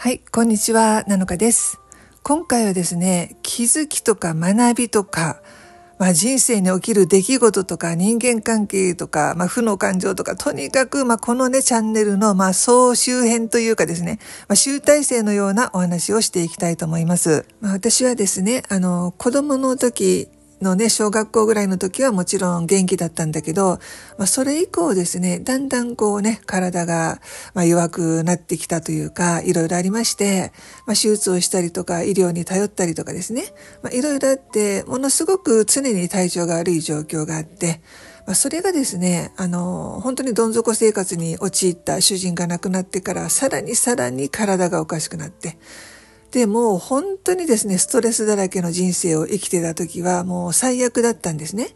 はい、こんにちは、なのかです。今回はですね、気づきとか学びとか、まあ、人生に起きる出来事とか人間関係とか、まあ、負の感情とか、とにかく、まあ、このね、チャンネルの、まあ、総集編というかですね、まあ、集大成のようなお話をしていきたいと思います。まあ、私はですね、あの、子供の時、のね、小学校ぐらいの時はもちろん元気だったんだけど、まあ、それ以降ですね、だんだんこうね、体がま弱くなってきたというか、いろいろありまして、まあ、手術をしたりとか、医療に頼ったりとかですね、まあ、いろいろあって、ものすごく常に体調が悪い状況があって、まあ、それがですね、あの、本当にどん底生活に陥った主人が亡くなってから、さらにさらに体がおかしくなって、で、も本当にですね、ストレスだらけの人生を生きてた時はもう最悪だったんですね。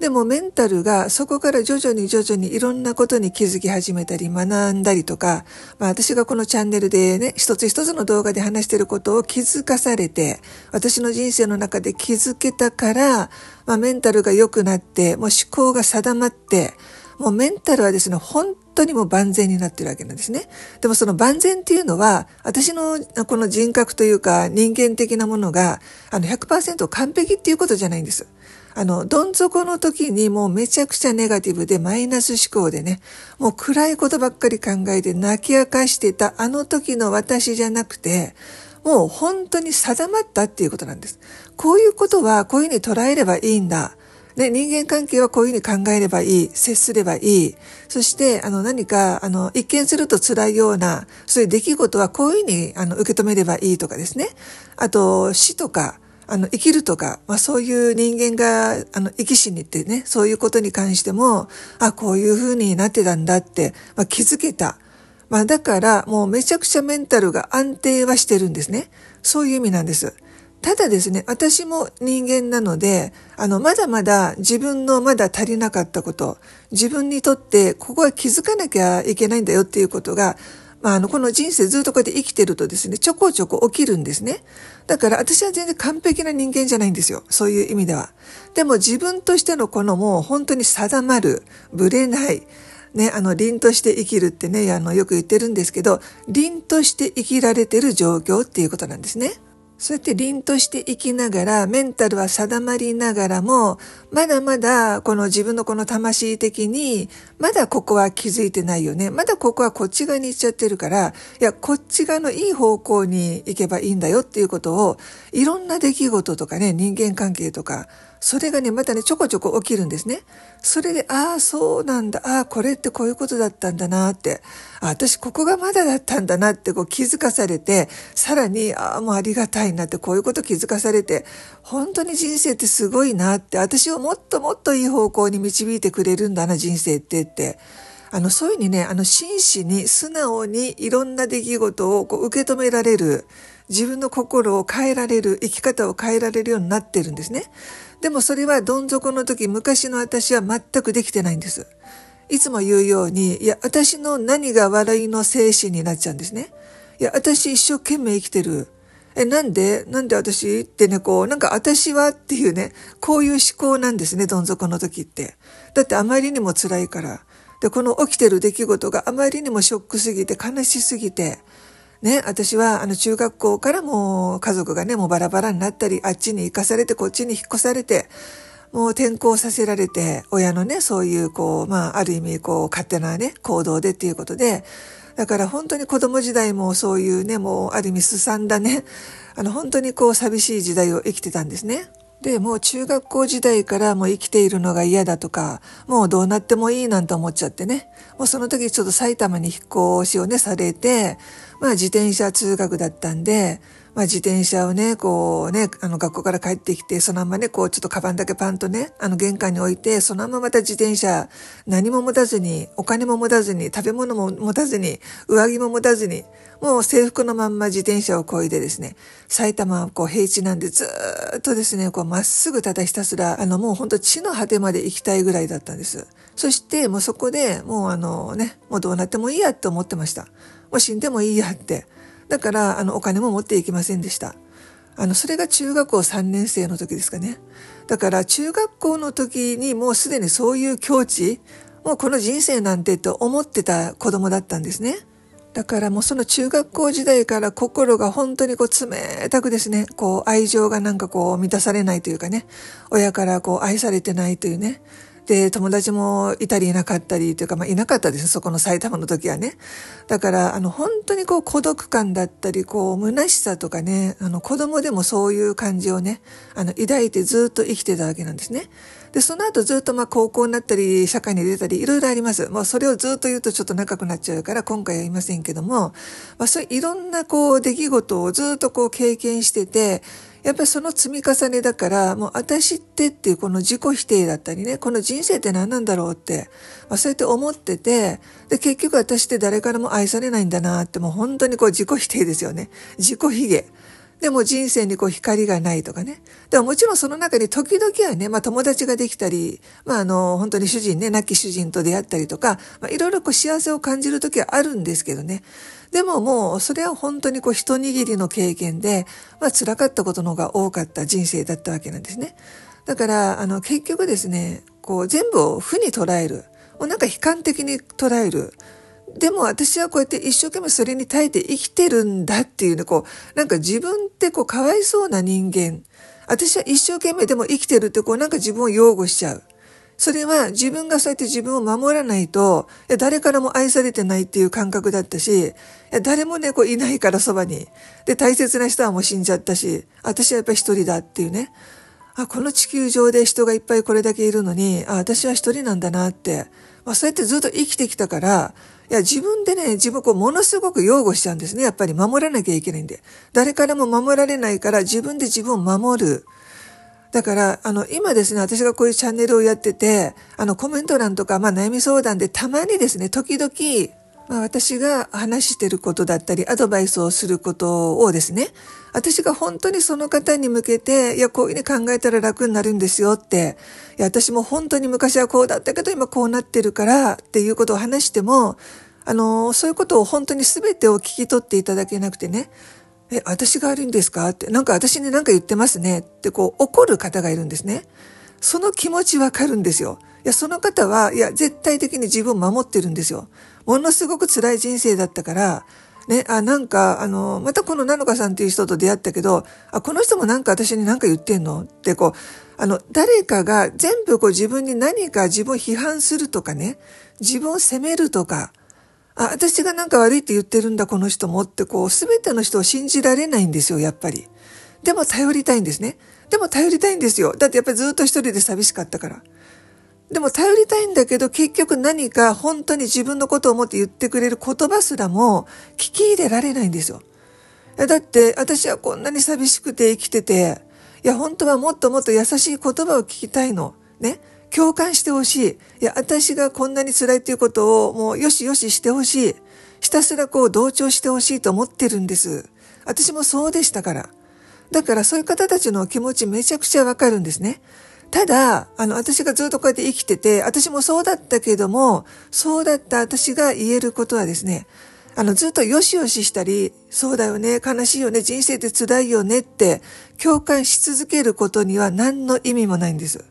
でもメンタルがそこから徐々に徐々にいろんなことに気づき始めたり学んだりとか、まあ私がこのチャンネルでね、一つ一つの動画で話してることを気づかされて、私の人生の中で気づけたから、まあメンタルが良くなって、もう思考が定まって、もうメンタルはですね、本当にもう万全になってるわけなんですね。でもその万全っていうのは、私のこの人格というか人間的なものが、あの100%完璧っていうことじゃないんです。あの、どん底の時にもうめちゃくちゃネガティブでマイナス思考でね、もう暗いことばっかり考えて泣き明かしてたあの時の私じゃなくて、もう本当に定まったっていうことなんです。こういうことはこういうふうに捉えればいいんだ。ね、人間関係はこういうふうに考えればいい、接すればいい、そして、あの、何か、あの、一見すると辛いような、そういう出来事はこういうふうに、あの、受け止めればいいとかですね。あと、死とか、あの、生きるとか、まあそういう人間が、あの、生き死にってね、そういうことに関しても、あ、こういうふうになってたんだって、まあ気づけた。まあだから、もうめちゃくちゃメンタルが安定はしてるんですね。そういう意味なんです。ただですね、私も人間なので、あの、まだまだ自分のまだ足りなかったこと、自分にとってここは気づかなきゃいけないんだよっていうことが、まあ、あの、この人生ずっとこうやって生きてるとですね、ちょこちょこ起きるんですね。だから私は全然完璧な人間じゃないんですよ。そういう意味では。でも自分としてのこのもう本当に定まる、ぶれない、ね、あの、凛として生きるってね、あの、よく言ってるんですけど、凛として生きられてる状況っていうことなんですね。そうやって凛としていきながら、メンタルは定まりながらも、まだまだこの自分のこの魂的に、まだここは気づいてないよね。まだここはこっち側に行っちゃってるから、いや、こっち側のいい方向に行けばいいんだよっていうことを、いろんな出来事とかね、人間関係とか、それがね、またね、ちょこちょこ起きるんですね。それで、ああ、そうなんだ。ああ、これってこういうことだったんだなって。ああ、私、ここがまだだったんだなってこう気づかされて、さらに、ああ、もうありがたいなって、こういうこと気づかされて、本当に人生ってすごいなって、私をもっともっといい方向に導いてくれるんだな、人生ってって。あの、そういうふうにね、あの、真摯に、素直に、いろんな出来事をこう受け止められる、自分の心を変えられる、生き方を変えられるようになってるんですね。でもそれはどん底の時、昔の私は全くできてないんです。いつも言うように、いや、私の何が笑いの精神になっちゃうんですね。いや、私一生懸命生きてる。え、なんでなんで私ってね、こう、なんか私はっていうね、こういう思考なんですね、どん底の時って。だってあまりにも辛いから。で、この起きてる出来事があまりにもショックすぎて悲しすぎて、ね、私はあの中学校からもう家族がね、もうバラバラになったり、あっちに行かされて、こっちに引っ越されて、もう転校させられて、親のね、そういうこう、まあ、ある意味こう、勝手なね、行動でっていうことで、だから本当に子供時代もそういうね、もうある意味すさんだね、あの本当にこう寂しい時代を生きてたんですね。で、もう中学校時代からもう生きているのが嫌だとか、もうどうなってもいいなんて思っちゃってね。もうその時ちょっと埼玉に引っ越しをね、されて、まあ自転車通学だったんで、まあ自転車をね、こうね、あの学校から帰ってきて、そのままね、こうちょっとカバンだけパンとね、あの玄関に置いて、そのまままた自転車、何も持たずに、お金も持たずに、食べ物も持たずに、上着も持たずに、もう制服のまんま自転車をこいでですね、埼玉はこう平地なんでずっとですね、こうまっすぐただひたすら、あのもうほんと地の果てまで行きたいぐらいだったんです。そしてもうそこでもうあのね、もうどうなってもいいやって思ってました。もう死んでもいいやって。だから、あの、お金も持っていきませんでした。あの、それが中学校3年生の時ですかね。だから、中学校の時にもうすでにそういう境地、もうこの人生なんてと思ってた子供だったんですね。だからもうその中学校時代から心が本当にこう冷たくですね、こう愛情がなんかこう満たされないというかね、親からこう愛されてないというね、で、友達もいたりいなかったりというか、まあ、いなかったですそこの埼玉の時はね。だから、あの、本当にこう、孤独感だったり、こう、虚しさとかね、あの、子供でもそういう感じをね、あの、抱いてずっと生きてたわけなんですね。で、その後ずっとまあ、高校になったり、社会に出たり、いろいろあります。もうそれをずっと言うとちょっと長くなっちゃうから、今回は言いませんけども、まあ、そういういろんなこう、出来事をずっとこう、経験してて、やっぱりその積み重ねだから、もう私ってっていうこの自己否定だったりね、この人生って何なんだろうって、まあ、そうやって思ってて、で、結局私って誰からも愛されないんだなって、もう本当にこう自己否定ですよね。自己卑下。でも人生にこう光がないとかね。でももちろんその中に時々はね、まあ友達ができたり、まああの、本当に主人ね、亡き主人と出会ったりとか、まあいろいろこう幸せを感じる時はあるんですけどね。でももうそれは本当にこう一握りの経験で、まあ辛かったことの方が多かった人生だったわけなんですね。だから、あの、結局ですね、こう全部を負に捉える。もうなんか悲観的に捉える。でも私はこうやって一生懸命それに耐えて生きてるんだっていうね、こう、なんか自分ってこう、かわいそうな人間。私は一生懸命でも生きてるってこう、なんか自分を擁護しちゃう。それは自分がそうやって自分を守らないと、い誰からも愛されてないっていう感覚だったし、誰もね、こういないからそばに。で、大切な人はもう死んじゃったし、私はやっぱり一人だっていうね。あ、この地球上で人がいっぱいこれだけいるのに、あ、私は一人なんだなって。まあ、そうやってずっと生きてきたから、いや、自分でね、自分をものすごく擁護しちゃうんですね。やっぱり守らなきゃいけないんで。誰からも守られないから、自分で自分を守る。だから、あの、今ですね、私がこういうチャンネルをやってて、あの、コメント欄とか、まあ、悩み相談で、たまにですね、時々、まあ、私が話してることだったり、アドバイスをすることをですね、私が本当にその方に向けて、いや、こういうふうに考えたら楽になるんですよって、いや、私も本当に昔はこうだったけど、今こうなってるからっていうことを話しても、あの、そういうことを本当に全てを聞き取っていただけなくてね、え、私が悪いんですかって、なんか私に何か言ってますねってこう怒る方がいるんですね。その気持ちわかるんですよ。いや、その方は、いや、絶対的に自分を守ってるんですよ。ものすごく辛い人生だったから、ね、あ、なんか、あの、またこのなのかさんっていう人と出会ったけど、あ、この人もなんか私に何か言ってんのってこう、あの、誰かが全部こう自分に何か自分を批判するとかね、自分を責めるとか、あ、私がなんか悪いって言ってるんだこの人もってこう、すべての人を信じられないんですよ、やっぱり。でも頼りたいんですね。でも頼りたいんですよ。だってやっぱりずっと一人で寂しかったから。でも頼りたいんだけど結局何か本当に自分のことを思って言ってくれる言葉すらも聞き入れられないんですよ。だって私はこんなに寂しくて生きてて、いや本当はもっともっと優しい言葉を聞きたいの。ね。共感してほしい。いや私がこんなに辛いっていうことをもうよしよししてほしい。ひたすらこう同調してほしいと思ってるんです。私もそうでしたから。だからそういう方たちの気持ちめちゃくちゃわかるんですね。ただ、あの、私がずっとこうやって生きてて、私もそうだったけども、そうだった私が言えることはですね、あの、ずっとよしよししたり、そうだよね、悲しいよね、人生って辛いよねって共感し続けることには何の意味もないんです。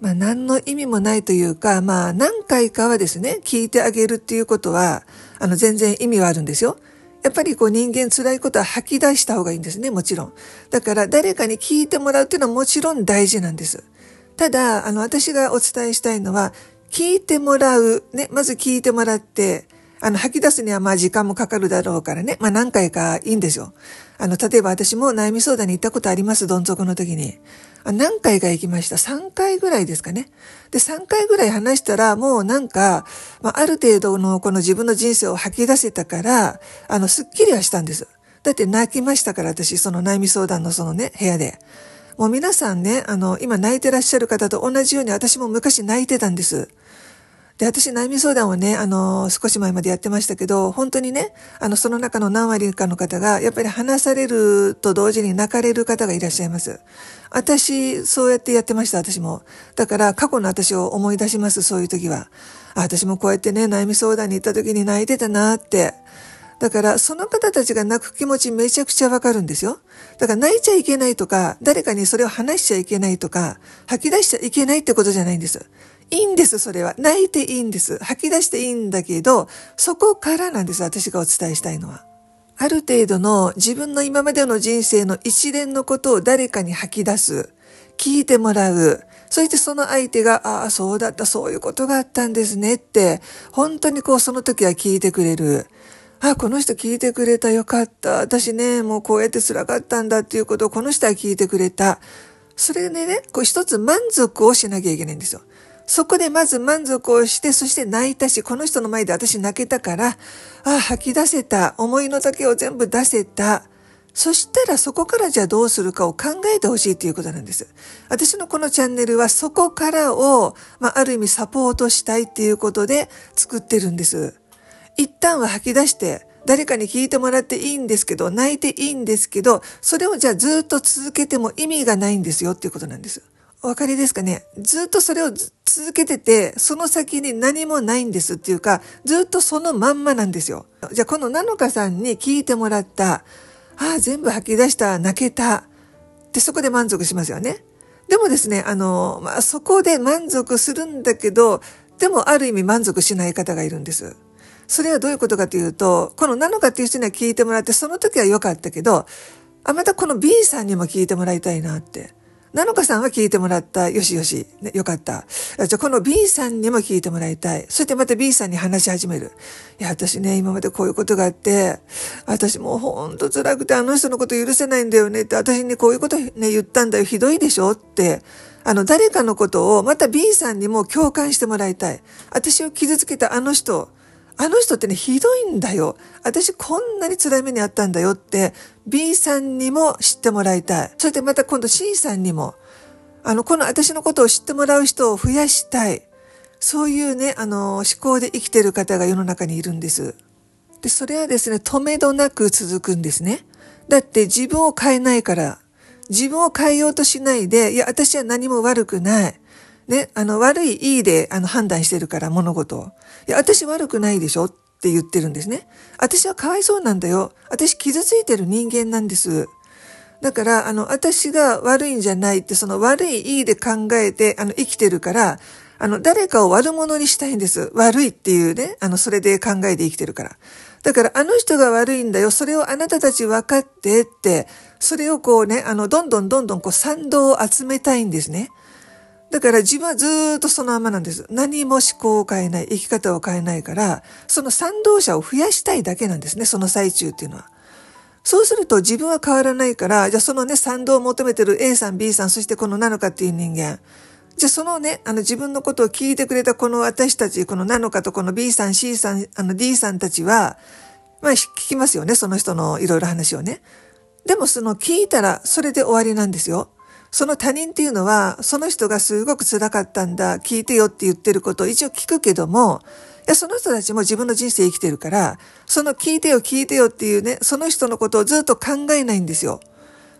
まあ、何の意味もないというか、まあ、何回かはですね、聞いてあげるっていうことは、あの、全然意味はあるんですよ。やっぱりこう人間辛いことは吐き出した方がいいんですね、もちろん。だから誰かに聞いてもらうっていうのはもちろん大事なんです。ただ、あの、私がお伝えしたいのは、聞いてもらう。ね、まず聞いてもらって、あの、吐き出すにはまあ時間もかかるだろうからね。まあ何回かいいんですよ。あの、例えば私も悩み相談に行ったことあります、どん底の時に。何回か行きました。3回ぐらいですかね。で、3回ぐらい話したら、もうなんか、まあ、ある程度のこの自分の人生を吐き出せたから、あの、すっきりはしたんです。だって泣きましたから、私、その悩み相談のそのね、部屋で。もう皆さんね、あの、今泣いてらっしゃる方と同じように私も昔泣いてたんです。で、私悩み相談をね、あの、少し前までやってましたけど、本当にね、あの、その中の何割かの方が、やっぱり話されると同時に泣かれる方がいらっしゃいます。私、そうやってやってました、私も。だから、過去の私を思い出します、そういう時は。あ、私もこうやってね、悩み相談に行った時に泣いてたなって。だから、その方たちが泣く気持ちめちゃくちゃわかるんですよ。だから泣いちゃいけないとか、誰かにそれを話しちゃいけないとか、吐き出しちゃいけないってことじゃないんです。いいんです、それは。泣いていいんです。吐き出していいんだけど、そこからなんです、私がお伝えしたいのは。ある程度の自分の今までの人生の一連のことを誰かに吐き出す。聞いてもらう。そしてその相手が、ああ、そうだった、そういうことがあったんですねって、本当にこうその時は聞いてくれる。あ、この人聞いてくれた。よかった。私ね、もうこうやって辛かったんだっていうことをこの人は聞いてくれた。それでね、こう一つ満足をしなきゃいけないんですよ。そこでまず満足をして、そして泣いたし、この人の前で私泣けたから、あ、吐き出せた。思いの丈を全部出せた。そしたらそこからじゃあどうするかを考えてほしいということなんです。私のこのチャンネルはそこからを、まあ、ある意味サポートしたいっていうことで作ってるんです。一旦は吐き出して、誰かに聞いてもらっていいんですけど、泣いていいんですけど、それをじゃあずっと続けても意味がないんですよっていうことなんです。お分かりですかねずっとそれを続けてて、その先に何もないんですっていうか、ずっとそのまんまなんですよ。じゃあこのなのかさんに聞いてもらった、ああ、全部吐き出した、泣けた。ってそこで満足しますよね。でもですね、あの、まあ、そこで満足するんだけど、でもある意味満足しない方がいるんです。それはどういうことかというと、このなのかっていう人には聞いてもらって、その時は良かったけど、あ、またこの B さんにも聞いてもらいたいなって。なのかさんは聞いてもらった。よしよし。ね、よかった。じゃあこの B さんにも聞いてもらいたい。そしてまた B さんに話し始める。いや、私ね、今までこういうことがあって、私もうほんと辛くてあの人のこと許せないんだよねって、私にこういうことね、言ったんだよ。ひどいでしょって。あの、誰かのことをまた B さんにも共感してもらいたい。私を傷つけたあの人、あの人ってね、ひどいんだよ。私こんなに辛い目にあったんだよって、B さんにも知ってもらいたい。それでまた今度 C さんにも、あの、この私のことを知ってもらう人を増やしたい。そういうね、あの、思考で生きてる方が世の中にいるんです。で、それはですね、止めどなく続くんですね。だって自分を変えないから、自分を変えようとしないで、いや、私は何も悪くない。ね、あの、悪い、いいで、あの、判断してるから、物事を。いや、私悪くないでしょって言ってるんですね。私はかわいそうなんだよ。私傷ついてる人間なんです。だから、あの、私が悪いんじゃないって、その悪い、いいで考えて、あの、生きてるから、あの、誰かを悪者にしたいんです。悪いっていうね、あの、それで考えて生きてるから。だから、あの人が悪いんだよ。それをあなたたち分かってって、それをこうね、あの、どんどんどんどんこう賛同を集めたいんですね。だから自分はずっとそのままなんです。何も思考を変えない、生き方を変えないから、その賛同者を増やしたいだけなんですね、その最中っていうのは。そうすると自分は変わらないから、じゃあそのね、賛同を求めてる A さん、B さん、そしてこのなのかっていう人間。じゃあそのね、あの自分のことを聞いてくれたこの私たち、このなのかとこの B さん、C さん、あの D さんたちは、まあ聞きますよね、その人のいろいろ話をね。でもその聞いたらそれで終わりなんですよ。その他人っていうのは、その人がすごく辛かったんだ、聞いてよって言ってることを一応聞くけども、いや、その人たちも自分の人生生きてるから、その聞いてよ聞いてよっていうね、その人のことをずっと考えないんですよ。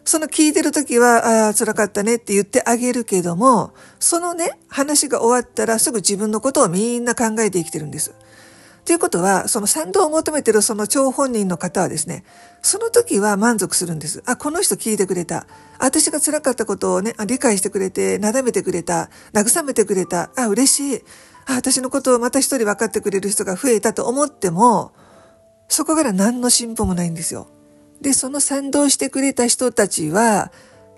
その聞いてる時は、ああ、辛かったねって言ってあげるけども、そのね、話が終わったらすぐ自分のことをみんな考えて生きてるんです。ということは、その賛同を求めてるその張本人の方はですね、その時は満足するんです。あ、この人聞いてくれた。私が辛かったことをね、理解してくれて、なだめてくれた。慰めてくれた。あ、嬉しい。あ、私のことをまた一人分かってくれる人が増えたと思っても、そこから何の進歩もないんですよ。で、その賛同してくれた人たちは、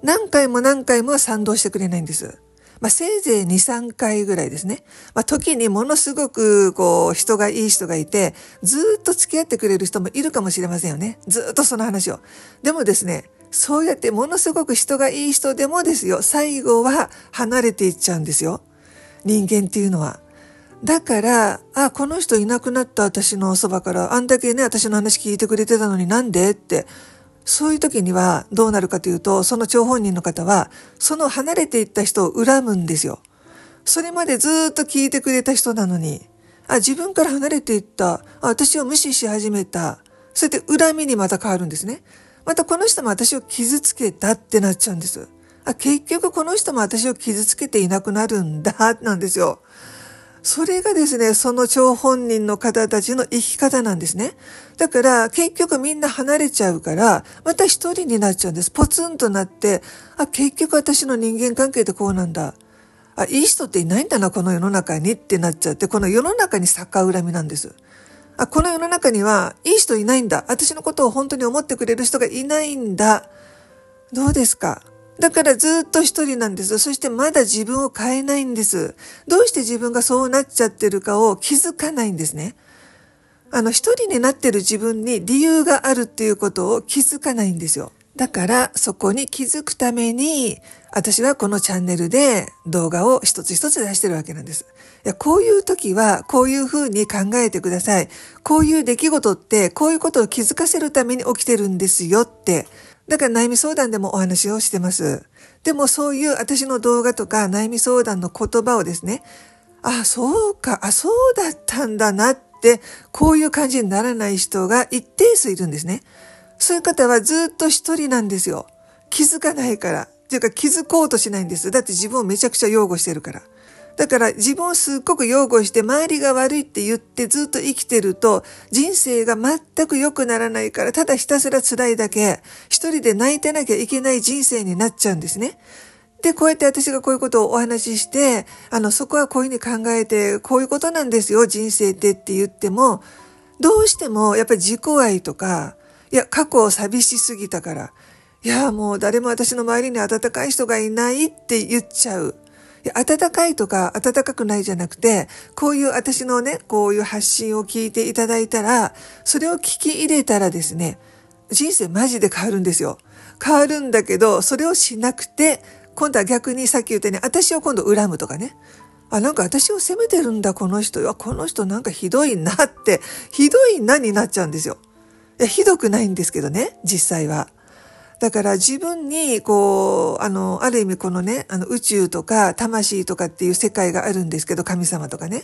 何回も何回も賛同してくれないんです。まあ、せいぜい2、3回ぐらいですね。まあ、時にものすごく、こう、人がいい人がいて、ずっと付き合ってくれる人もいるかもしれませんよね。ずっとその話を。でもですね、そうやってものすごく人がいい人でもですよ、最後は離れていっちゃうんですよ。人間っていうのは。だから、あ、この人いなくなった私のそばから、あんだけね、私の話聞いてくれてたのになんでってそういう時にはどうなるかというと、その張本人の方は、その離れていった人を恨むんですよ。それまでずっと聞いてくれた人なのに、あ、自分から離れていった、あ、私を無視し始めた、そうやって恨みにまた変わるんですね。またこの人も私を傷つけたってなっちゃうんです。あ、結局この人も私を傷つけていなくなるんだ、なんですよ。それがですね、その張本人の方たちの生き方なんですね。だから、結局みんな離れちゃうから、また一人になっちゃうんです。ポツンとなって、あ、結局私の人間関係ってこうなんだ。あ、いい人っていないんだな、この世の中にってなっちゃって、この世の中に逆恨みなんです。あ、この世の中には、いい人いないんだ。私のことを本当に思ってくれる人がいないんだ。どうですかだからずっと一人なんです。そしてまだ自分を変えないんです。どうして自分がそうなっちゃってるかを気づかないんですね。あの、一人になってる自分に理由があるっていうことを気づかないんですよ。だからそこに気づくために私はこのチャンネルで動画を一つ一つ出してるわけなんです。いや、こういう時はこういうふうに考えてください。こういう出来事ってこういうことを気づかせるために起きてるんですよってだから悩み相談でもお話をしてます。でもそういう私の動画とか悩み相談の言葉をですね、あ、そうか、あ、そうだったんだなって、こういう感じにならない人が一定数いるんですね。そういう方はずっと一人なんですよ。気づかないから。というか気づこうとしないんです。だって自分をめちゃくちゃ擁護してるから。だから自分をすっごく擁護して周りが悪いって言ってずっと生きてると人生が全く良くならないからただひたすら辛いだけ一人で泣いてなきゃいけない人生になっちゃうんですね。で、こうやって私がこういうことをお話しして、あの、そこはこういうふうに考えて、こういうことなんですよ、人生ってって言っても、どうしてもやっぱり自己愛とか、いや、過去を寂しすぎたから、いや、もう誰も私の周りに温かい人がいないって言っちゃう。暖かいとか暖かくないじゃなくて、こういう私のね、こういう発信を聞いていただいたら、それを聞き入れたらですね、人生マジで変わるんですよ。変わるんだけど、それをしなくて、今度は逆にさっき言ったね、私を今度恨むとかね。あ、なんか私を責めてるんだ、この人。はこの人なんかひどいなって、ひどいなになっちゃうんですよ。ひどくないんですけどね、実際は。だから自分に、こう、あの、ある意味このね、あの宇宙とか魂とかっていう世界があるんですけど、神様とかね。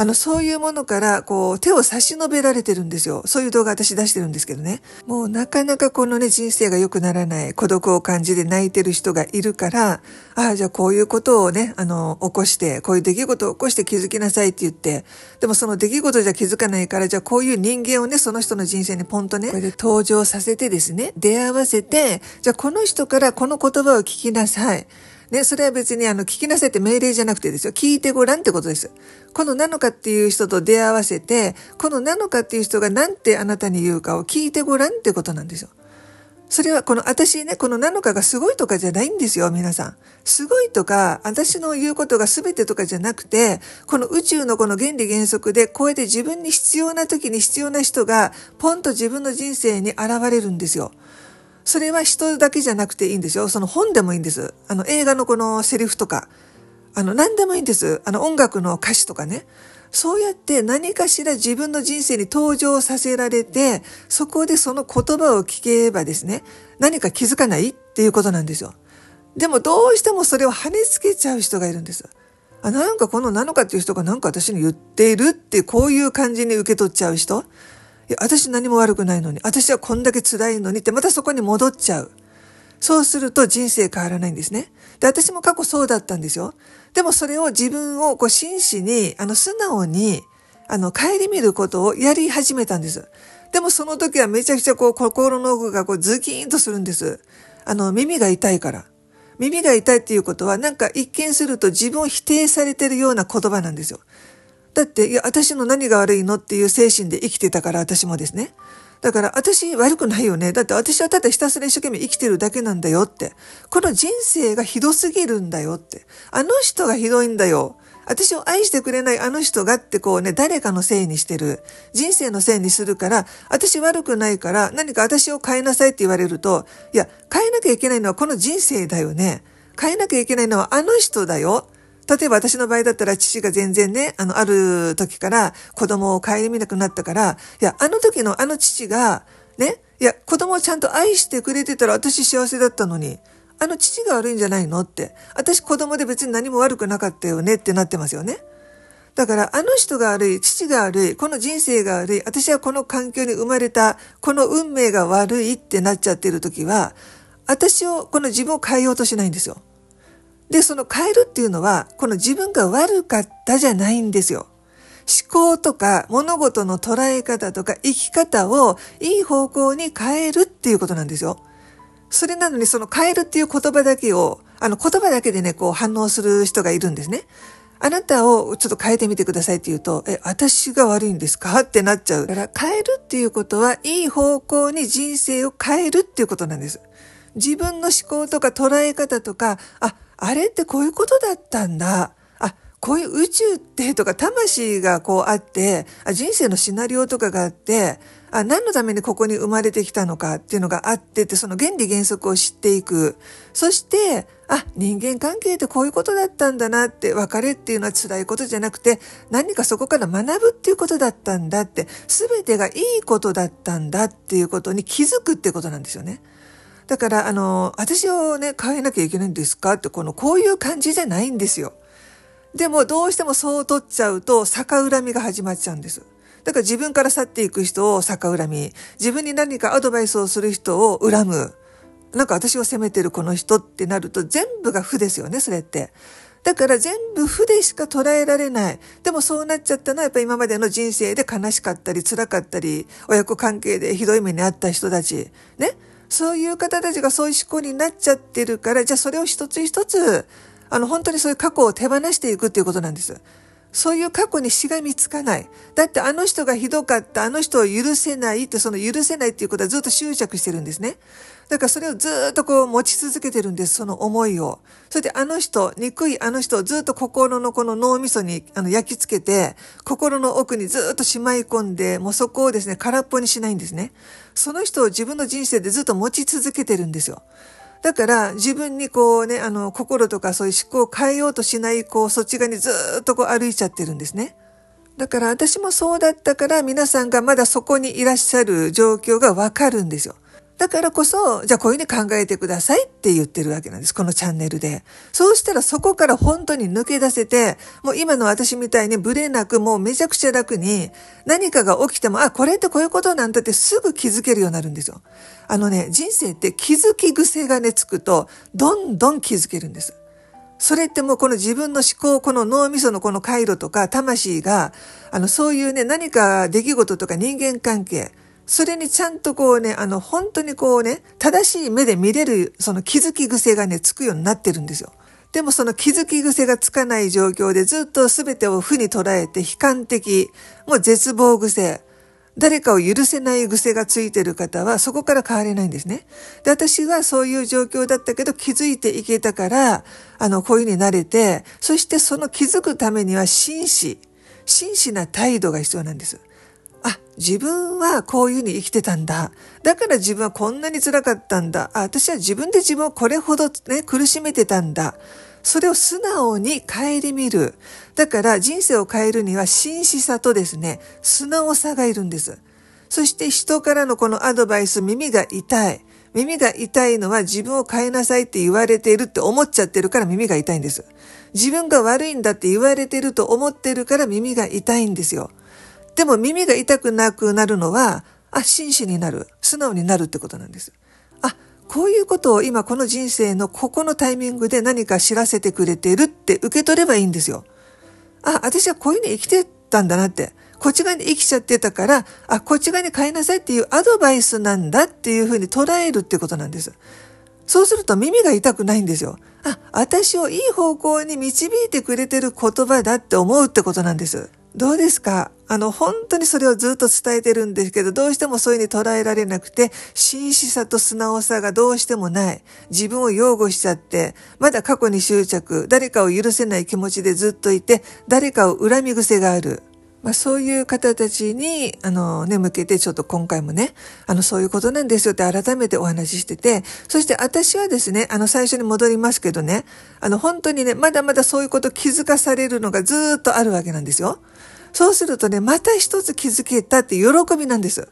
あの、そういうものから、こう、手を差し伸べられてるんですよ。そういう動画私出してるんですけどね。もうなかなかこのね、人生が良くならない、孤独を感じで泣いてる人がいるから、ああ、じゃあこういうことをね、あの、起こして、こういう出来事を起こして気づきなさいって言って、でもその出来事じゃ気づかないから、じゃあこういう人間をね、その人の人生にポンとね、これで登場させてですね、出会わせて、じゃあこの人からこの言葉を聞きなさい。ね、それは別にあの、聞きなさいって命令じゃなくてですよ。聞いてごらんってことです。この7日っていう人と出会わせて、この7日っていう人がなんてあなたに言うかを聞いてごらんってことなんですよ。それはこの私ね、この7日がすごいとかじゃないんですよ、皆さん。すごいとか、私の言うことが全てとかじゃなくて、この宇宙のこの原理原則で、こうやって自分に必要な時に必要な人が、ポンと自分の人生に現れるんですよ。それは人だけじゃなくていいんですよ。その本でもいいんです。あの映画のこのセリフとか、あの何でもいいんです。あの音楽の歌詞とかね。そうやって何かしら自分の人生に登場させられて、そこでその言葉を聞けばですね、何か気づかないっていうことなんですよ。でもどうしてもそれを跳ねつけちゃう人がいるんです。あ、なんかこの7日っていう人がなんか私に言っているってこういう感じに受け取っちゃう人。いや、私何も悪くないのに、私はこんだけ辛いのにって、またそこに戻っちゃう。そうすると人生変わらないんですね。で、私も過去そうだったんですよ。でもそれを自分をこう真摯に、あの素直に、あの、帰り見ることをやり始めたんです。でもその時はめちゃくちゃこう心の奥がこうズキーンとするんです。あの、耳が痛いから。耳が痛いっていうことは、なんか一見すると自分を否定されてるような言葉なんですよ。だって、いや、私の何が悪いのっていう精神で生きてたから、私もですね。だから、私悪くないよね。だって私はただひたすら一生懸命生きてるだけなんだよって。この人生がひどすぎるんだよって。あの人がひどいんだよ。私を愛してくれないあの人がってこうね、誰かのせいにしてる。人生のせいにするから、私悪くないから何か私を変えなさいって言われると、いや、変えなきゃいけないのはこの人生だよね。変えなきゃいけないのはあの人だよ。例えば私の場合だったら父が全然ね、あの、ある時から子供を顧みなくなったから、いや、あの時のあの父が、ね、いや、子供をちゃんと愛してくれてたら私幸せだったのに、あの父が悪いんじゃないのって。私子供で別に何も悪くなかったよねってなってますよね。だから、あの人が悪い、父が悪い、この人生が悪い、私はこの環境に生まれた、この運命が悪いってなっちゃってる時は、私を、この自分を変えようとしないんですよ。で、その変えるっていうのは、この自分が悪かったじゃないんですよ。思考とか物事の捉え方とか生き方をいい方向に変えるっていうことなんですよ。それなのにその変えるっていう言葉だけを、あの言葉だけでね、こう反応する人がいるんですね。あなたをちょっと変えてみてくださいって言うと、え、私が悪いんですかってなっちゃう。だから変えるっていうことは、いい方向に人生を変えるっていうことなんです。自分の思考とか捉え方とか、あ、あれってこういうことだったんだ。あ、こういう宇宙ってとか魂がこうあって、あ人生のシナリオとかがあって、あ、何のためにここに生まれてきたのかっていうのがあってて、その原理原則を知っていく。そして、あ、人間関係ってこういうことだったんだなって、別れっていうのは辛いことじゃなくて、何かそこから学ぶっていうことだったんだって、すべてがいいことだったんだっていうことに気づくってことなんですよね。だから、あの、私をね、変えなきゃいけないんですかって、この、こういう感じじゃないんですよ。でも、どうしてもそう取っちゃうと、逆恨みが始まっちゃうんです。だから自分から去っていく人を逆恨み、自分に何かアドバイスをする人を恨む。なんか私を責めてるこの人ってなると全部が負ですよね、それって。だから全部負でしか捉えられない。でもそうなっちゃったのはやっぱ今までの人生で悲しかったり辛かったり、親子関係でひどい目にあった人たち。ね。そういう方たちがそういう思考になっちゃってるから、じゃあそれを一つ一つ、あの、本当にそういう過去を手放していくっていうことなんです。そういう過去にしがみつかない。だってあの人がひどかった、あの人を許せないって、その許せないっていうことはずっと執着してるんですね。だからそれをずっとこう持ち続けてるんです、その思いを。それであの人、憎いあの人をずっと心のこの脳みそにあの焼き付けて、心の奥にずっとしまい込んで、もうそこをですね、空っぽにしないんですね。その人を自分の人生でずっと持ち続けてるんですよ。だから自分にこうね、あの、心とかそういう思考を変えようとしない、こう、そっち側にずっとこう歩いちゃってるんですね。だから私もそうだったから皆さんがまだそこにいらっしゃる状況がわかるんですよ。だからこそ、じゃあこういうふうに考えてくださいって言ってるわけなんです。このチャンネルで。そうしたらそこから本当に抜け出せて、もう今の私みたいにブレなく、もうめちゃくちゃ楽に、何かが起きても、あ、これってこういうことなんだってすぐ気づけるようになるんですよ。あのね、人生って気づき癖がね、つくと、どんどん気づけるんです。それってもうこの自分の思考、この脳みそのこの回路とか魂が、あのそういうね、何か出来事とか人間関係、それにちゃんとこうね、あの、本当にこうね、正しい目で見れる、その気づき癖がね、つくようになってるんですよ。でもその気づき癖がつかない状況でずっと全てを負に捉えて悲観的、もう絶望癖、誰かを許せない癖がついてる方はそこから変われないんですね。で、私はそういう状況だったけど気づいていけたから、あの、こういううになれて、そしてその気づくためには真摯、真摯な態度が必要なんです。あ、自分はこういうふうに生きてたんだ。だから自分はこんなに辛かったんだ。あ、私は自分で自分をこれほどね、苦しめてたんだ。それを素直に顧みる。だから人生を変えるには真摯さとですね、素直さがいるんです。そして人からのこのアドバイス、耳が痛い。耳が痛いのは自分を変えなさいって言われているって思っちゃってるから耳が痛いんです。自分が悪いんだって言われてると思ってるから耳が痛いんですよ。でも耳が痛くなくなるのは、あ、真摯になる、素直になるってことなんです。あ、こういうことを今この人生のここのタイミングで何か知らせてくれてるって受け取ればいいんですよ。あ、私はこういうふうに生きてたんだなって。こっち側に生きちゃってたから、あ、こっち側に変えなさいっていうアドバイスなんだっていうふうに捉えるってことなんです。そうすると耳が痛くないんですよ。あ、私をいい方向に導いてくれてる言葉だって思うってことなんです。どうですかあの、本当にそれをずっと伝えてるんですけど、どうしてもそういうふうに捉えられなくて、真摯さと素直さがどうしてもない。自分を擁護しちゃって、まだ過去に執着、誰かを許せない気持ちでずっといて、誰かを恨み癖がある。まあ、そういう方たちに、あの、ね、向けてちょっと今回もね、あの、そういうことなんですよって改めてお話ししてて、そして私はですね、あの、最初に戻りますけどね、あの、本当にね、まだまだそういうこと気づかされるのがずっとあるわけなんですよ。そうするとね、また一つ気づけたって喜びなんです。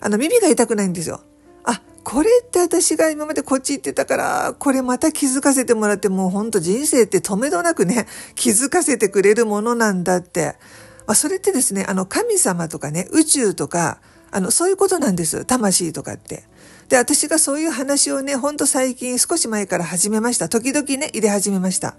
あの、耳が痛くないんですよ。あ、これって私が今までこっち行ってたから、これまた気づかせてもらって、もうほんと人生って止めどなくね、気づかせてくれるものなんだって。まあ、それってですね、あの、神様とかね、宇宙とか、あの、そういうことなんです。魂とかって。で、私がそういう話をね、ほんと最近少し前から始めました。時々ね、入れ始めました。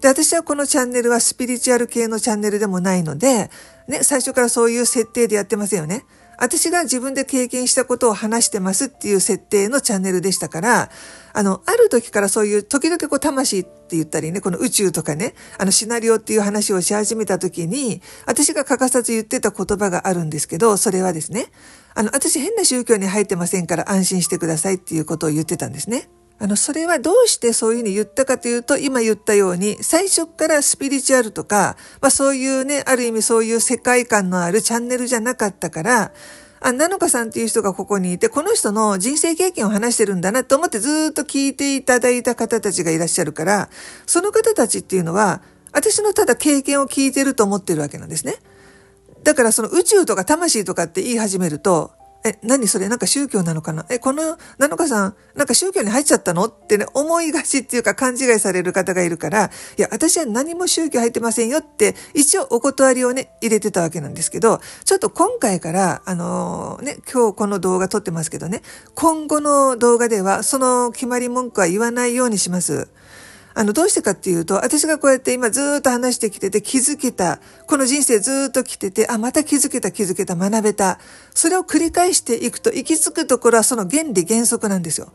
で、私はこのチャンネルはスピリチュアル系のチャンネルでもないので、ね、最初からそういう設定でやってませんよね。私が自分で経験したことを話してますっていう設定のチャンネルでしたから、あの、ある時からそういう、時々こう魂って言ったりね、この宇宙とかね、あのシナリオっていう話をし始めた時に、私が欠かさず言ってた言葉があるんですけど、それはですね、あの、私変な宗教に入ってませんから安心してくださいっていうことを言ってたんですね。あの、それはどうしてそういうふうに言ったかというと、今言ったように、最初からスピリチュアルとか、まあそういうね、ある意味そういう世界観のあるチャンネルじゃなかったから、あ、なのかさんっていう人がここにいて、この人の人生経験を話してるんだなと思ってずっと聞いていただいた方たちがいらっしゃるから、その方たちっていうのは、私のただ経験を聞いてると思ってるわけなんですね。だからその宇宙とか魂とかって言い始めると、え、何それなんか宗教なのかなえ、この、7日さん、なんか宗教に入っちゃったのってね、思いがちっていうか勘違いされる方がいるから、いや、私は何も宗教入ってませんよって、一応お断りをね、入れてたわけなんですけど、ちょっと今回から、あのー、ね、今日この動画撮ってますけどね、今後の動画では、その決まり文句は言わないようにします。あの、どうしてかっていうと、私がこうやって今ずっと話してきてて気づけた。この人生ずっと来てて、あ、また気づけた、気づけた、学べた。それを繰り返していくと、行き着くところはその原理原則なんですよ。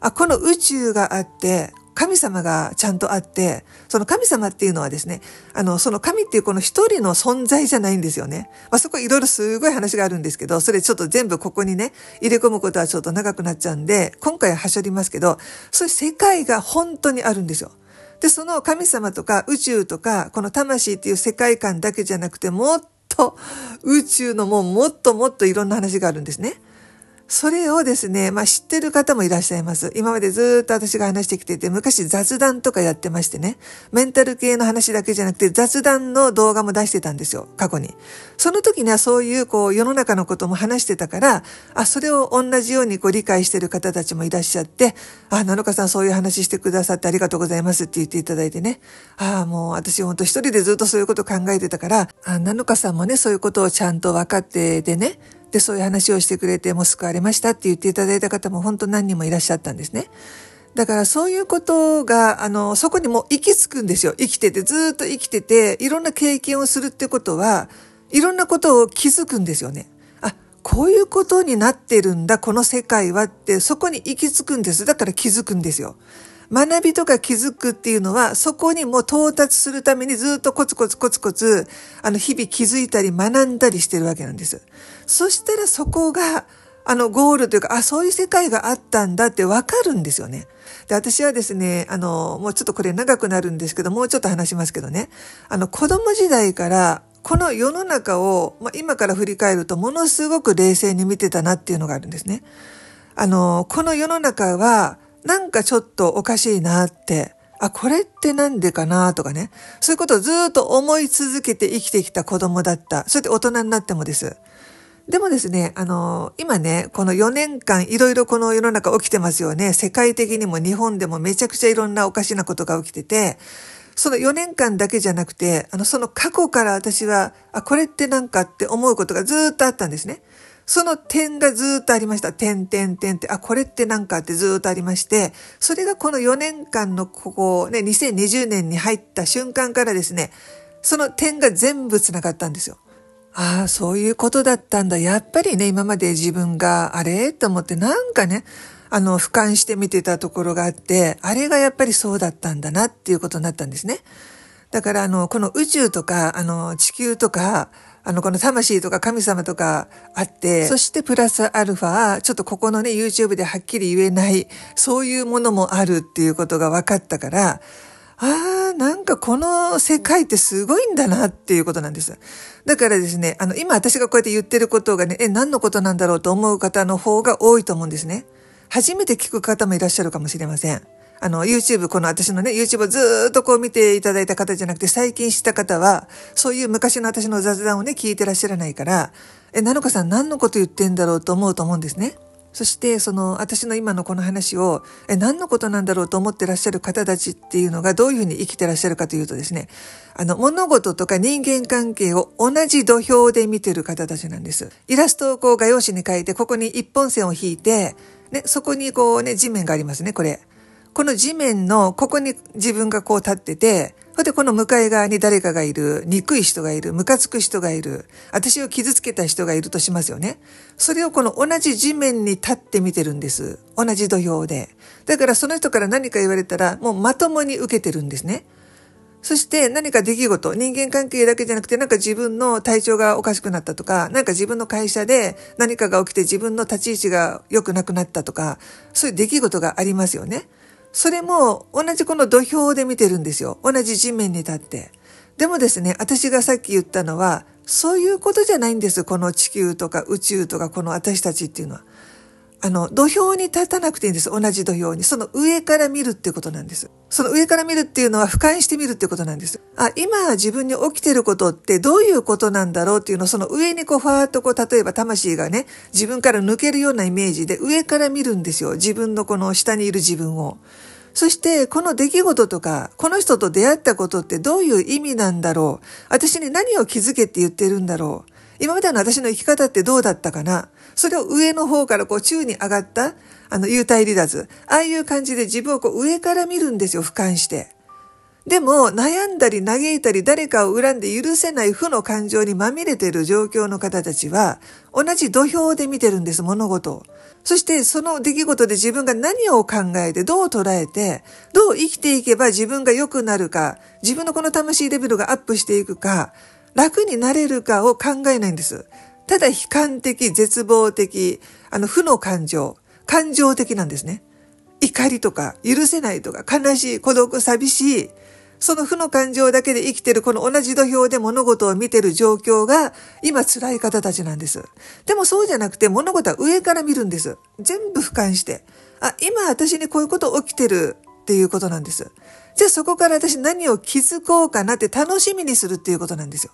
あ、この宇宙があって、神様がちゃんとあって、その神様っていうのはですね、あの、その神っていうこの一人の存在じゃないんですよね。まあ、そこいろいろすごい話があるんですけど、それちょっと全部ここにね、入れ込むことはちょっと長くなっちゃうんで、今回ははりますけど、そういう世界が本当にあるんですよ。で、その神様とか宇宙とか、この魂っていう世界観だけじゃなくて、もっと宇宙のもうもっともっといろんな話があるんですね。それをですね、まあ知ってる方もいらっしゃいます。今までずっと私が話してきてて、昔雑談とかやってましてね、メンタル系の話だけじゃなくて雑談の動画も出してたんですよ、過去に。その時にはそういうこう世の中のことも話してたから、あ、それを同じようにこう理解してる方たちもいらっしゃって、あ、なのかさんそういう話してくださってありがとうございますって言っていただいてね、ああ、もう私ほんと一人でずっとそういうこと考えてたから、あ、なのかさんもね、そういうことをちゃんと分かっててね、で、そういう話をしてくれて、もう救われましたって言っていただいた方も本当何人もいらっしゃったんですね。だからそういうことが、あの、そこにも行き着くんですよ。生きてて、ずっと生きてて、いろんな経験をするってことは、いろんなことを気づくんですよね。あ、こういうことになってるんだ、この世界はって、そこに行き着くんです。だから気づくんですよ。学びとか気づくっていうのは、そこにもう到達するためにずっとコツコツコツコツ、あの、日々気づいたり学んだりしてるわけなんです。そしたらそこが、あの、ゴールというか、あ、そういう世界があったんだってわかるんですよね。で、私はですね、あの、もうちょっとこれ長くなるんですけど、もうちょっと話しますけどね。あの、子供時代から、この世の中を、まあ、今から振り返ると、ものすごく冷静に見てたなっていうのがあるんですね。あの、この世の中は、なんかちょっとおかしいなって、あ、これってなんでかなとかね。そういうことをずっと思い続けて生きてきた子供だった。それで大人になってもです。でもですね、あのー、今ね、この4年間いろいろこの世の中起きてますよね。世界的にも日本でもめちゃくちゃいろんなおかしなことが起きてて、その4年間だけじゃなくて、あの、その過去から私は、あ、これってなんかって思うことがずっとあったんですね。その点がずっとありました。点点点って、あ、これってなんかってずっとありまして、それがこの4年間のここ、ね、2020年に入った瞬間からですね、その点が全部繋がったんですよ。ああ、そういうことだったんだ。やっぱりね、今まで自分が、あれと思って、なんかね、あの、俯瞰して見てたところがあって、あれがやっぱりそうだったんだなっていうことになったんですね。だから、あの、この宇宙とか、あの、地球とか、あの、この魂とか神様とかあって、そしてプラスアルファ、ちょっとここのね、YouTube ではっきり言えない、そういうものもあるっていうことが分かったから、ああ、なんかこの世界ってすごいんだなっていうことなんです。だからですね、あの、今私がこうやって言ってることがね、え、何のことなんだろうと思う方の方が多いと思うんですね。初めて聞く方もいらっしゃるかもしれません。あの、YouTube、この私のね、YouTube をずーっとこう見ていただいた方じゃなくて、最近知った方は、そういう昔の私の雑談をね、聞いてらっしゃらないから、え、なのかさん何のこと言ってんだろうと思うと思うんですね。そして、その、私の今のこの話を、え、何のことなんだろうと思ってらっしゃる方たちっていうのが、どういうふうに生きてらっしゃるかというとですね、あの、物事とか人間関係を同じ土俵で見てる方たちなんです。イラストをこう画用紙に書いて、ここに一本線を引いて、ね、そこにこうね、地面がありますね、これ。この地面のここに自分がこう立ってて、ほんでこの向かい側に誰かがいる、憎い人がいる、ムカつく人がいる、私を傷つけた人がいるとしますよね。それをこの同じ地面に立って見てるんです。同じ土俵で。だからその人から何か言われたら、もうまともに受けてるんですね。そして何か出来事、人間関係だけじゃなくてなんか自分の体調がおかしくなったとか、なんか自分の会社で何かが起きて自分の立ち位置が良くなくなったとか、そういう出来事がありますよね。それも同じこの土俵で見てるんですよ。同じ地面に立って。でもですね、私がさっき言ったのは、そういうことじゃないんです。この地球とか宇宙とかこの私たちっていうのは。あの、土俵に立たなくていいんです。同じ土俵に。その上から見るっていうことなんです。その上から見るっていうのは俯瞰して見るっていうことなんです。あ、今自分に起きてることってどういうことなんだろうっていうのをその上にこうファーっとこう、例えば魂がね、自分から抜けるようなイメージで上から見るんですよ。自分のこの下にいる自分を。そして、この出来事とか、この人と出会ったことってどういう意味なんだろう私に何を気づけって言ってるんだろう今までの私の生き方ってどうだったかなそれを上の方からこう宙に上がった、あの、幽体離脱。ああいう感じで自分をこう上から見るんですよ、俯瞰して。でも、悩んだり嘆いたり誰かを恨んで許せない負の感情にまみれている状況の方たちは、同じ土俵で見てるんです、物事を。そしてその出来事で自分が何を考えて、どう捉えて、どう生きていけば自分が良くなるか、自分のこの魂レベルがアップしていくか、楽になれるかを考えないんです。ただ悲観的、絶望的、あの負の感情、感情的なんですね。怒りとか、許せないとか、悲しい、孤独、寂しい。その負の感情だけで生きてるこの同じ土俵で物事を見てる状況が今辛い方たちなんです。でもそうじゃなくて物事は上から見るんです。全部俯瞰して。あ、今私にこういうこと起きてるっていうことなんです。じゃあそこから私何を気づこうかなって楽しみにするっていうことなんですよ。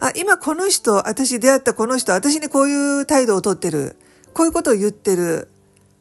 あ、今この人、私出会ったこの人、私にこういう態度をとってる。こういうことを言ってる。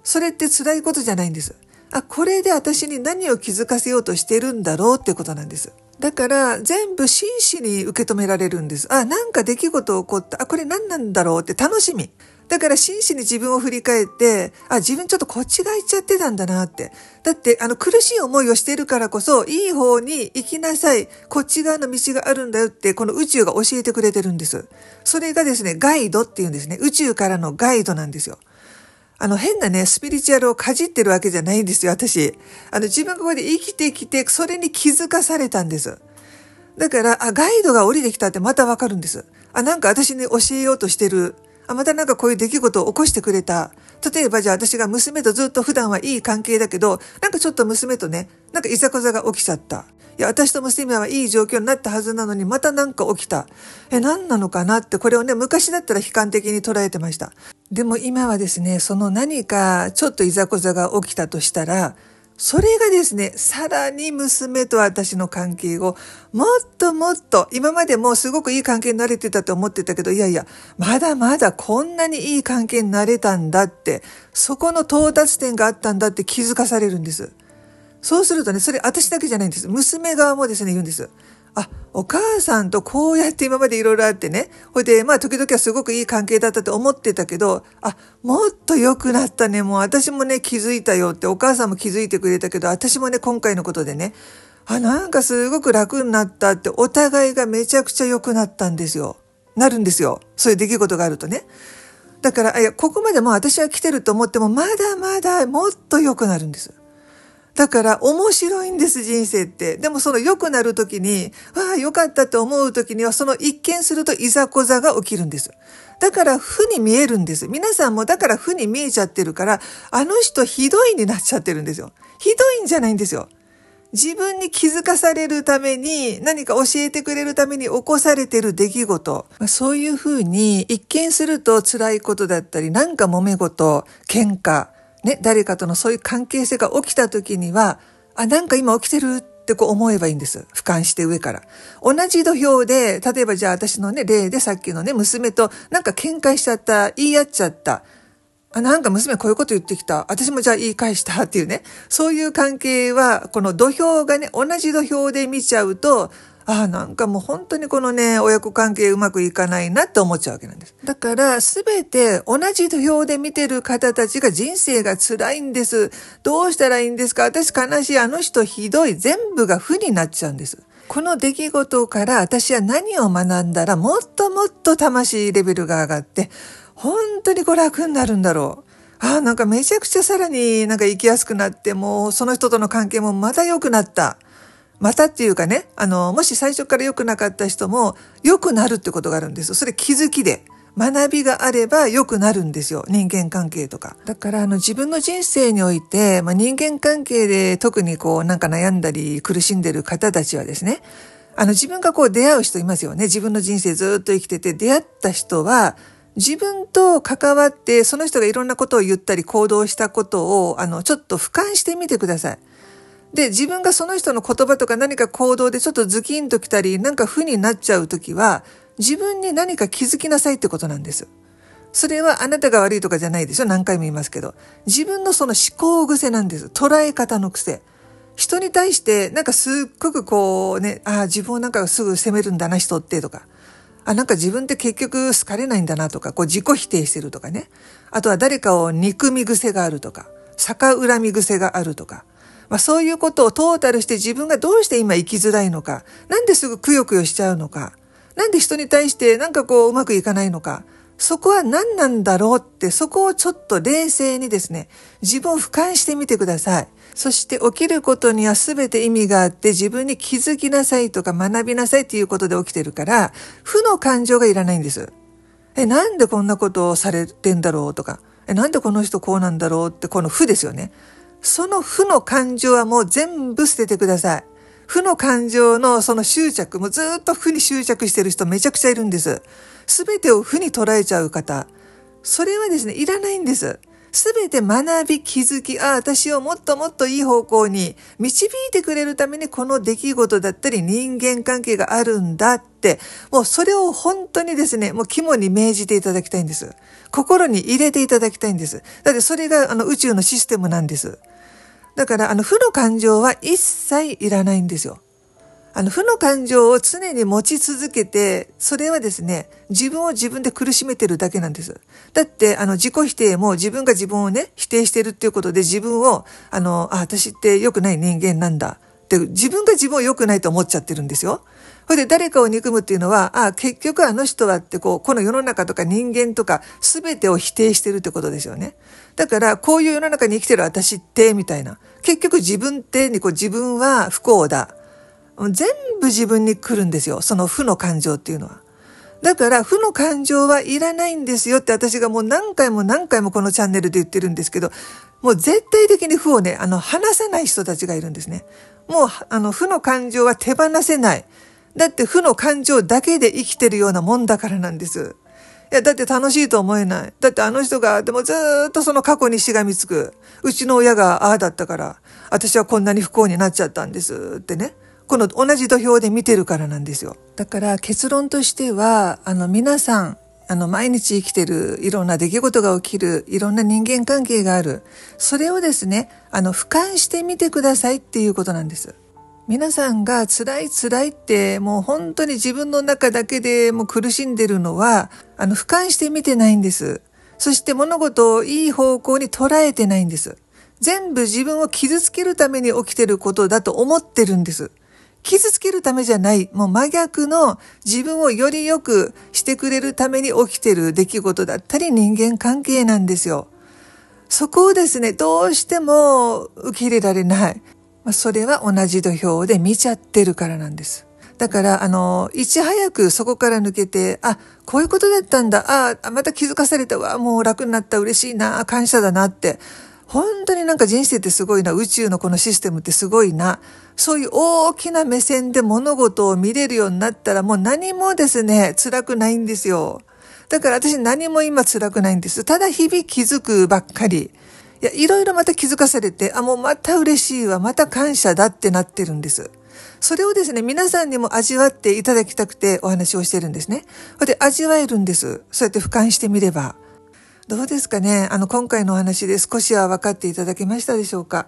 それって辛いことじゃないんです。あ、これで私に何を気づかせようとしてるんだろうってことなんです。だから全部真摯に受け止められるんです。あ、なんか出来事起こった。あ、これ何なんだろうって楽しみ。だから真摯に自分を振り返って、あ、自分ちょっとこっち側行っちゃってたんだなって。だって、あの、苦しい思いをしているからこそ、いい方に行きなさい。こっち側の道があるんだよって、この宇宙が教えてくれてるんです。それがですね、ガイドっていうんですね。宇宙からのガイドなんですよ。あの変なね、スピリチュアルをかじってるわけじゃないんですよ、私。あの自分がここで生きてきて、それに気づかされたんです。だから、あ、ガイドが降りてきたってまたわかるんです。あ、なんか私に教えようとしてる。あ、またなんかこういう出来事を起こしてくれた。例えばじゃあ私が娘とずっと普段はいい関係だけど、なんかちょっと娘とね、なんかいざこざが起きちゃった。いや、私と娘はいい状況になったはずなのに、またなんか起きた。え、何なのかなって、これをね、昔だったら悲観的に捉えてました。でも今はですね、その何かちょっといざこざが起きたとしたら、それがですね、さらに娘と私の関係をもっともっと、今までもすごくいい関係になれてたと思ってたけど、いやいや、まだまだこんなにいい関係になれたんだって、そこの到達点があったんだって気づかされるんです。そうするとね、それ私だけじゃないんです。娘側もですね、言うんです。あ、お母さんとこうやって今までいろいろあってね。ほいで、まあ時々はすごくいい関係だったと思ってたけど、あ、もっと良くなったね。もう私もね、気づいたよって、お母さんも気づいてくれたけど、私もね、今回のことでね、あ、なんかすごく楽になったって、お互いがめちゃくちゃ良くなったんですよ。なるんですよ。そういう出来事があるとね。だから、いや、ここまでもう私は来てると思っても、まだまだもっと良くなるんです。だから面白いんです人生って。でもその良くなるときに、ああ良かったと思うときにはその一見するといざこざが起きるんです。だから負に見えるんです。皆さんもだから負に見えちゃってるから、あの人ひどいになっちゃってるんですよ。ひどいんじゃないんですよ。自分に気づかされるために、何か教えてくれるために起こされてる出来事。そういうふうに、一見すると辛いことだったり、なんか揉め事、喧嘩、ね、誰かとのそういう関係性が起きた時には、あ、なんか今起きてるってこう思えばいいんです。俯瞰して上から。同じ土俵で、例えばじゃあ私のね、例でさっきのね、娘となんか喧嘩しちゃった、言い合っちゃった。あ、なんか娘こういうこと言ってきた。私もじゃあ言い返したっていうね。そういう関係は、この土俵がね、同じ土俵で見ちゃうと、ああ、なんかもう本当にこのね、親子関係うまくいかないなって思っちゃうわけなんです。だから、すべて同じ土俵で見てる方たちが人生が辛いんです。どうしたらいいんですか私悲しい。あの人ひどい。全部が負になっちゃうんです。この出来事から私は何を学んだらもっともっと魂レベルが上がって、本当にこれ楽になるんだろう。ああ、なんかめちゃくちゃさらになんか生きやすくなって、もうその人との関係もまた良くなった。またっていうかね、あの、もし最初から良くなかった人も良くなるってことがあるんですよ。それ気づきで。学びがあれば良くなるんですよ。人間関係とか。だからあの自分の人生において、まあ、人間関係で特にこうなんか悩んだり苦しんでる方たちはですね、あの自分がこう出会う人いますよね。自分の人生ずっと生きてて出会った人は自分と関わってその人がいろんなことを言ったり行動したことをあのちょっと俯瞰してみてください。で、自分がその人の言葉とか何か行動でちょっとズキンときたり、なんか負になっちゃうときは、自分に何か気づきなさいってことなんです。それはあなたが悪いとかじゃないでしょ何回も言いますけど。自分のその思考癖なんです。捉え方の癖。人に対してなんかすっごくこうね、ああ、自分をなんかすぐ責めるんだな人ってとか。あ、なんか自分って結局好かれないんだなとか、こう自己否定してるとかね。あとは誰かを憎み癖があるとか、逆恨み癖があるとか。まあ、そういうことをトータルして自分がどうして今生きづらいのか、なんですぐくよくよしちゃうのか、なんで人に対してなんかこううまくいかないのか、そこは何なんだろうって、そこをちょっと冷静にですね、自分を俯瞰してみてください。そして起きることには全て意味があって自分に気づきなさいとか学びなさいっていうことで起きてるから、負の感情がいらないんです。え、なんでこんなことをされてんだろうとか、え、なんでこの人こうなんだろうって、この負ですよね。その負の感情はもう全部捨ててください。負の感情のその執着、もずっと負に執着してる人めちゃくちゃいるんです。すべてを負に捉えちゃう方。それはですね、いらないんです。すべて学び、気づき、ああ、私をもっともっといい方向に導いてくれるためにこの出来事だったり人間関係があるんだって、もうそれを本当にですね、もう肝に銘じていただきたいんです。心に入れていただきたいんです。だってそれがあの宇宙のシステムなんです。だからあの負の感情は一切いらないんですよ。あの、負の感情を常に持ち続けて、それはですね、自分を自分で苦しめてるだけなんです。だって、あの、自己否定も自分が自分をね、否定してるっていうことで自分を、あの、あ、私って良くない人間なんだ。って自分が自分を良くないと思っちゃってるんですよ。それで誰かを憎むっていうのは、あ、結局あの人はってこう、この世の中とか人間とか全てを否定してるってことですよね。だから、こういう世の中に生きてる私って、みたいな。結局自分ってにこう自分は不幸だ。全部自分に来るんですよ。その負の感情っていうのは。だから負の感情はいらないんですよって私がもう何回も何回もこのチャンネルで言ってるんですけど、もう絶対的に負をね、あの、話せない人たちがいるんですね。もう、あの、負の感情は手放せない。だって負の感情だけで生きてるようなもんだからなんです。いや、だって楽しいと思えない。だってあの人が、でもずっとその過去にしがみつく。うちの親がああだったから、私はこんなに不幸になっちゃったんですってね。この同じ土俵で見てるからなんですよ。だから結論としては、あの皆さん、あの毎日生きてるいろんな出来事が起きる、いろんな人間関係がある。それをですね、あの俯瞰してみてくださいっていうことなんです。皆さんが辛い辛いってもう本当に自分の中だけでもう苦しんでるのは、あの俯瞰してみてないんです。そして物事をいい方向に捉えてないんです。全部自分を傷つけるために起きてることだと思ってるんです。傷つけるためじゃない、もう真逆の自分をより良くしてくれるために起きてる出来事だったり人間関係なんですよ。そこをですね、どうしても受け入れられない。それは同じ土俵で見ちゃってるからなんです。だから、あの、いち早くそこから抜けて、あ、こういうことだったんだ、あ、また気づかされたわ、もう楽になった、嬉しいな、感謝だなって、本当になんか人生ってすごいな、宇宙のこのシステムってすごいな、そういう大きな目線で物事を見れるようになったらもう何もですね、辛くないんですよ。だから私何も今辛くないんです。ただ日々気づくばっかり。いや、いろいろまた気づかされて、あ、もうまた嬉しいわ、また感謝だってなってるんです。それをですね、皆さんにも味わっていただきたくてお話をしてるんですね。で、味わえるんです。そうやって俯瞰してみれば。どうですかねあの、今回のお話で少しは分かっていただけましたでしょうか